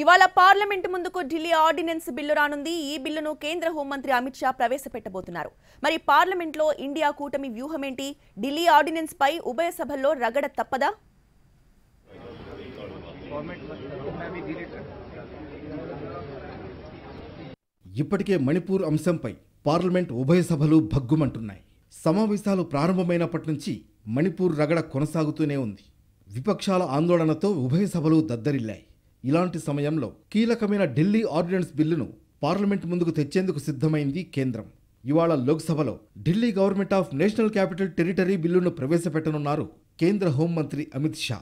ఇవాళ పార్లమెంట్ ముందుకు Delhi ordinance bill రానుంది ఈ బిల్లును కేంద్ర హోంమంత్రి అమిత్ షా ప్రవేశపెట్టబోతున్నారు మరి పార్లమెంట్లో ఇండియా కూటమి వ్యూహమేంటి ఢిల్లీ ఆర్డినెన్స్ పై ఉభయ సభల్లో రగడ తప్పదా ఇప్పటికే మణిపూర్ అంశంపై పార్లమెంట్ ఉభయ సభలు భగ్గుమంటున్నాయి సమావేశాలు ప్రారంభమైనప్పటి నుంచి మణిపూర్ రగడ కొనసాగుతూనే ఉంది విపక్షాల ఆందోళనతో ఉభయ సభలు దద్దరిల్లాయి ఇలాంటి సమయంలో కీలకమైన ఢిల్లీ ఆర్డినెన్స్ బిల్లును పార్లమెంట్ ముందుకు తెచ్చేందుకు సిద్ధమైంది కేంద్రం ఇవాళ లోక్సభలో Delhi government of national capital territory బిల్లును ప్రవేశపెట్టనున్నారు కేంద్ర హోంమంత్రి అమిత్ షా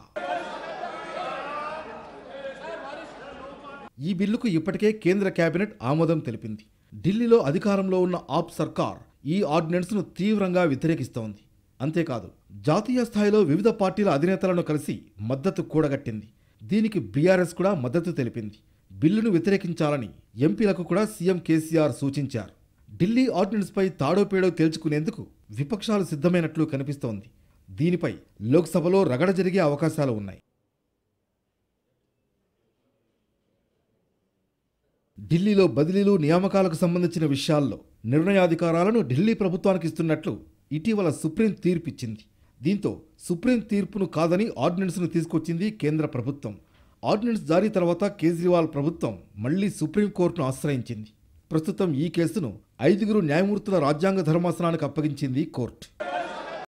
ఈ బిల్లుకు ఇప్పటికే కేంద్ర కేబినెట్ ఆమోదం తెలిపింది ఢిల్లీలో అధికారంలో ఉన్న ఆప్ సర్కార్ ఈ ఆర్డినెన్స్ను తీవ్రంగా వ్యతిరేకిస్తోంది అంతేకాదు జాతీయ స్థాయిలో వివిధ పార్టీల అధినేతలను కలిసి మద్దతు కూడగట్టింది దీనికి బీఆర్ఎస్ కూడా మద్దతు తెలిపింది బిల్లును వ్యతిరేకించాలని ఎంపీలకు కూడా సీఎం కేసీఆర్ సూచించారు ఢిల్లీ ఆర్డినెన్స్పై తాడోపేడో తేల్చుకునేందుకు విపక్షాలు సిద్ధమైనట్లు కనిపిస్తోంది దీనిపై లోక్సభలో రగడ జరిగే అవకాశాలు ఉన్నాయి ఢిల్లీలో బదిలీలు నియామకాలకు సంబంధించిన విషయాల్లో నిర్ణయాధికారాలను ఢిల్లీ ప్రభుత్వానికి ఇస్తున్నట్లు ఇటీవల సుప్రీం తీర్పిచ్చింది దీంతో సుప్రీం తీర్పును కాదని ఆర్డినెన్స్ను తీసుకొచ్చింది కేంద్ర ప్రభుత్వం ఆర్డినెన్స్ జారీ తర్వాత కేజ్రీవాల్ ప్రభుత్వం మళ్లీ సుప్రీంకోర్టును ఆశ్రయించింది ప్రస్తుతం ఈ కేసును ఐదుగురు న్యాయమూర్తుల రాజ్యాంగ ధర్మాసనానికి అప్పగించింది కోర్టు